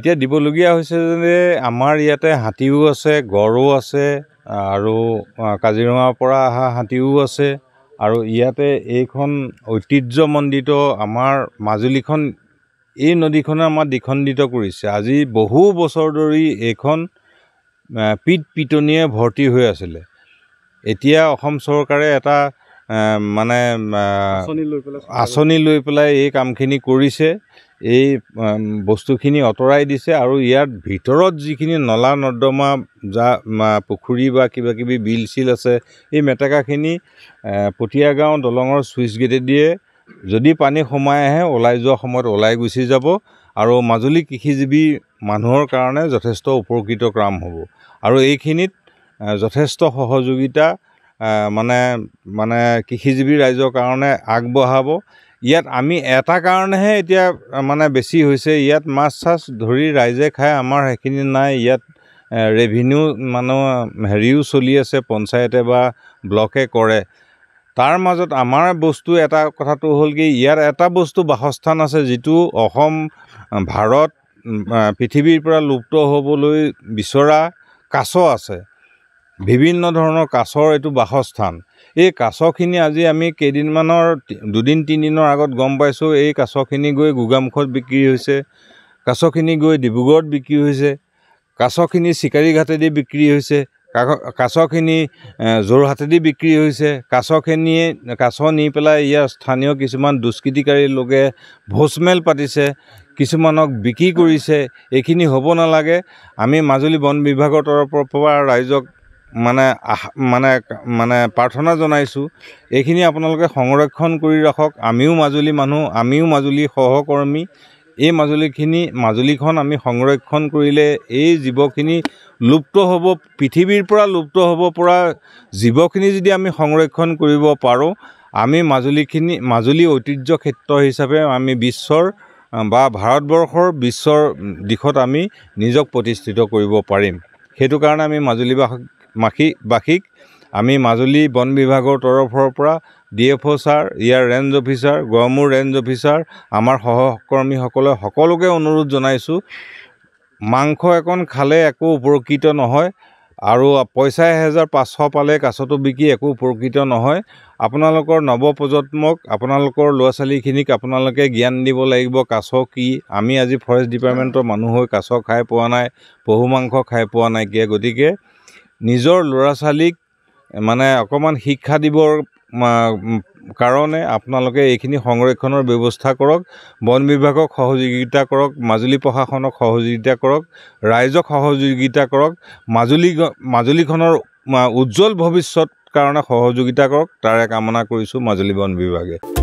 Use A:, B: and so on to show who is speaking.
A: এতিয়া দিবলগীয়া হৈছে যে আমাৰ ইয়াতে হাতীও আছে গড়ো আছে আৰু কাজিৰঙাৰ পৰা অহা হাতীও আছে আৰু ইয়াতে এইখন ঐতিহ্যমণ্ডিত আমাৰ মাজুলীখন এই নদীখনে আমাৰ দ্বিখণ্ডিত কৰিছে আজি বহু বছৰ ধৰি এইখন পিট পিটনিয়ে ভৰ্তি হৈ আছিলে এতিয়া অসম চৰকাৰে এটা মানে আঁচনি লৈ পেলাই এই কামখিনি কৰিছে এই বস্তুখিনি আঁতৰাই দিছে আৰু ইয়াৰ ভিতৰত যিখিনি নলা নৰ্দমা যা পুখুৰী বা কিবা কিবি বিল চিল আছে এই মেটেকাখিনি পতিয়া গাঁও দলঙৰ চুইচ গেটেদিয়ে যদি পানী সোমাই আহে ওলাই যোৱা সময়ত ওলাই গুচি যাব আৰু মাজুলী কৃষিজীৱী মানুহৰ কাৰণে যথেষ্ট উপকৃত কাম হ'ব আৰু এইখিনিত যথেষ্ট সহযোগিতা মানে মানে কৃষিজীৱী ৰাইজৰ কাৰণে আগবঢ়াব ইয়াত আমি এটা কাৰণেহে এতিয়া মানে বেছি হৈছে ইয়াত মাছ চাছ ধৰি ৰাইজে খায় আমাৰ সেইখিনি নাই ইয়াত ৰেভিনিউ মানুহ হেৰিও চলি আছে পঞ্চায়তে বা ব্লকে কৰে তাৰ মাজত আমাৰ বস্তু এটা কথাটো হ'ল কি ইয়াত এটা বস্তু বাসস্থান আছে যিটো অসম ভাৰত পৃথিৱীৰ পৰা লুপ্ত হ'বলৈ বিচৰা কাছ আছে বিভিন্ন ধৰণৰ কাছৰ এইটো বাসস্থান এই কাছখিনি আজি আমি কেইদিনমানৰ দুদিন তিনিদিনৰ আগত গম পাইছোঁ এই কাছখিনি গৈ গোগামুখত বিক্ৰী হৈছে কাছখিনি গৈ ডিব্ৰুগড়ত বিক্ৰী হৈছে কাছখিনি চিকাৰীঘাটেদি বিক্ৰী হৈছে কাছ কাছখিনি যোৰহাটেদি বিক্ৰী হৈছে কাছখিনিয়ে কাছ নি পেলাই ইয়াৰ স্থানীয় কিছুমান দুষ্কৃতিকাৰী লোকে ভোজমেল পাতিছে কিছুমানক বিক্ৰী কৰিছে এইখিনি হ'ব নালাগে আমি মাজুলী বন বিভাগৰ তৰফৰ পৰা ৰাইজক মানে মানে মানে প্ৰাৰ্থনা জনাইছোঁ এইখিনি আপোনালোকে সংৰক্ষণ কৰি ৰাখক আমিও মাজুলী মানুহ আমিও মাজুলী সহকৰ্মী এই মাজুলীখিনি মাজুলীখন আমি সংৰক্ষণ কৰিলে এই জীৱখিনি লুপ্ত হ'ব পৃথিৱীৰ পৰা লুপ্ত হ'ব পৰা জীৱখিনি যদি আমি সংৰক্ষণ কৰিব পাৰোঁ আমি মাজুলীখিনি মাজুলী ঐতিহ্য ক্ষেত্ৰ হিচাপে আমি বিশ্বৰ বা ভাৰতবৰ্ষৰ বিশ্বৰ দিশত আমি নিজক প্ৰতিষ্ঠিত কৰিব পাৰিম সেইটো কাৰণে আমি মাজুলীবাসীক মাখি বাসীক আমি মাজুলী বন বিভাগৰ তৰফৰ পৰা ডি এফ অ' ছাৰ ইয়াৰ range officer Garmur range officer আমাৰ সহকৰ্মীসকলে সকলোকে অনুৰোধ জনাইছোঁ মাংস এখন খালে একো উপকৃত নহয় আৰু পইচা এহেজাৰ পাঁচশ পালে কাছটো বিকি একো উপকৃত নহয় আপোনালোকৰ নৱপ্ৰজন্মক আপোনালোকৰ ল'ৰা ছোৱালীখিনিক আপোনালোকে জ্ঞান দিব লাগিব কাছ কি আমি আজি ফৰেষ্ট ডিপাৰ্টমেণ্টৰ মানুহ হৈ কাছ খাই পোৱা নাই পহু মাংস খাই পোৱা নাইকিয়া গতিকে নিজৰ ল'ৰা ছোৱালীক মানে অকণমান শিক্ষা দিবৰ কাৰণে আপোনালোকে এইখিনি সংৰক্ষণৰ ব্যৱস্থা কৰক বন বিভাগক সহযোগিতা কৰক মাজুলী প্ৰশাসনক সহযোগিতা কৰক ৰাইজক সহযোগিতা কৰক মাজুলী মাজুলীখনৰ উজ্জ্বল ভৱিষ্যত কাৰণে সহযোগিতা কৰক তাৰে কামনা কৰিছোঁ মাজুলী বন বিভাগে